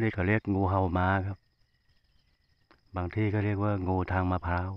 นี่เขาเรียกงูเห่ามาครับ บางที่ก็เรียกว่างูทางมะพร้าว